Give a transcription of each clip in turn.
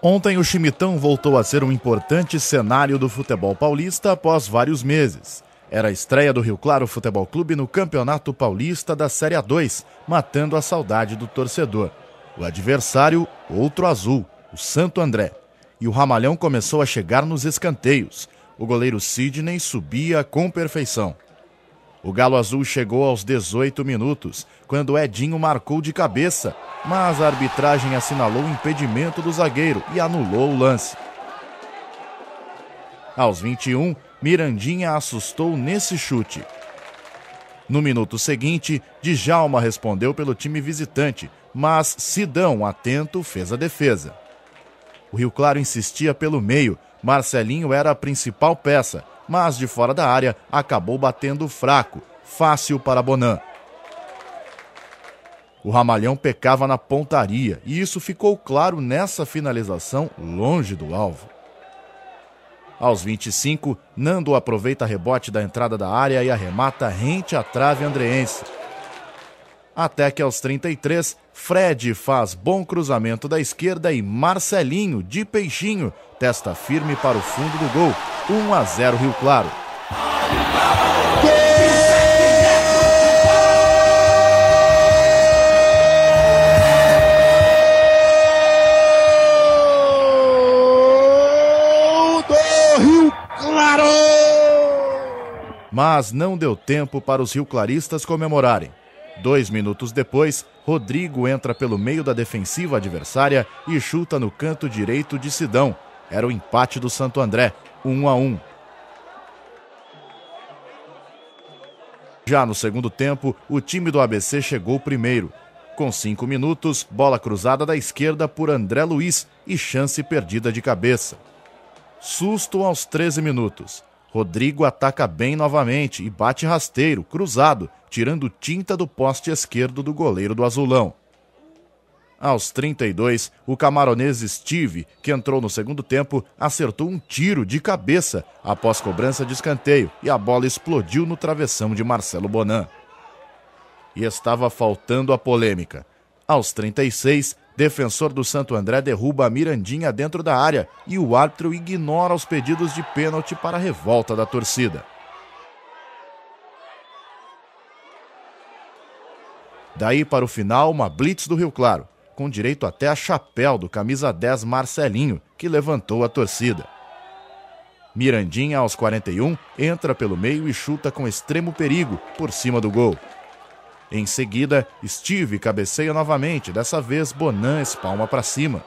Ontem, o Chimitão voltou a ser um importante cenário do futebol paulista após vários meses. Era a estreia do Rio Claro Futebol Clube no Campeonato Paulista da Série A2, matando a saudade do torcedor. O adversário, outro azul, o Santo André. E o Ramalhão começou a chegar nos escanteios. O goleiro Sidney subia com perfeição. O Galo Azul chegou aos 18 minutos, quando Edinho marcou de cabeça mas a arbitragem assinalou o impedimento do zagueiro e anulou o lance. Aos 21, Mirandinha assustou nesse chute. No minuto seguinte, Djalma respondeu pelo time visitante, mas Sidão, atento, fez a defesa. O Rio Claro insistia pelo meio, Marcelinho era a principal peça, mas de fora da área acabou batendo fraco, fácil para Bonan. O Ramalhão pecava na pontaria e isso ficou claro nessa finalização longe do alvo. Aos 25, Nando aproveita rebote da entrada da área e arremata rente à trave andreense. Até que aos 33, Fred faz bom cruzamento da esquerda e Marcelinho, de peixinho, testa firme para o fundo do gol. 1 a 0 Rio Claro. mas não deu tempo para os rio-claristas comemorarem. Dois minutos depois, Rodrigo entra pelo meio da defensiva adversária e chuta no canto direito de Sidão. Era o empate do Santo André, 1 a 1. Já no segundo tempo, o time do ABC chegou primeiro. Com cinco minutos, bola cruzada da esquerda por André Luiz e chance perdida de cabeça. Susto aos 13 minutos. Rodrigo ataca bem novamente e bate rasteiro, cruzado, tirando tinta do poste esquerdo do goleiro do Azulão. Aos 32, o camaronês Steve, que entrou no segundo tempo, acertou um tiro de cabeça após cobrança de escanteio e a bola explodiu no travessão de Marcelo Bonan. E estava faltando a polêmica. Aos 36, defensor do Santo André derruba a Mirandinha dentro da área e o árbitro ignora os pedidos de pênalti para a revolta da torcida. Daí para o final, uma blitz do Rio Claro, com direito até a chapéu do camisa 10 Marcelinho, que levantou a torcida. Mirandinha, aos 41, entra pelo meio e chuta com extremo perigo por cima do gol. Em seguida, Steve cabeceia novamente, dessa vez Bonan espalma para cima.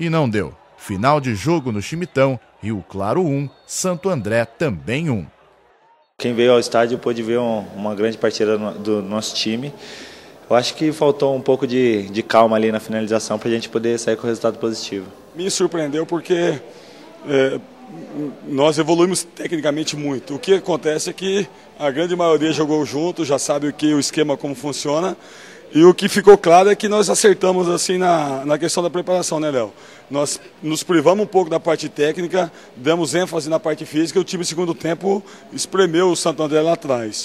E não deu. Final de jogo no Chimitão, Rio Claro 1, Santo André também 1. Quem veio ao estádio pôde ver um, uma grande partida do nosso time. Eu acho que faltou um pouco de, de calma ali na finalização para a gente poder sair com o resultado positivo. Me surpreendeu porque é, nós evoluímos tecnicamente muito. O que acontece é que a grande maioria jogou junto, já sabe o que o esquema como funciona. E o que ficou claro é que nós acertamos assim na, na questão da preparação, né, Léo? Nós nos privamos um pouco da parte técnica, demos ênfase na parte física e o time, segundo tempo, espremeu o Santo André lá atrás.